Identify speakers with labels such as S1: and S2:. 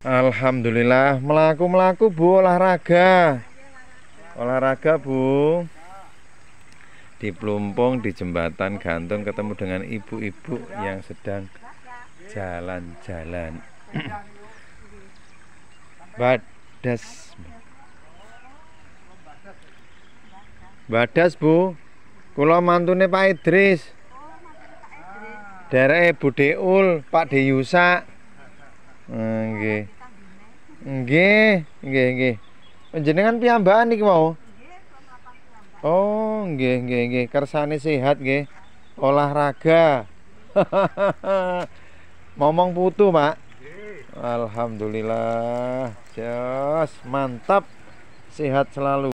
S1: Alhamdulillah melaku-melaku Bu olahraga.
S2: Olahraga Bu. Di pelumpung, di jembatan gantung ketemu dengan ibu-ibu yang sedang jalan-jalan. Badas.
S1: Badas Bu. Kula mantune Pak Idris. Dereke Bu Deul, Pak Deyusa. Nggih. Nggih, nggih, nggih. Panjenengan piyambakan iki mau? Oh, nggih, nggih, nggih. Kersane sehat nggih. Olahraga. Momong putu, mak Alhamdulillah. Jos, mantap. Sehat selalu.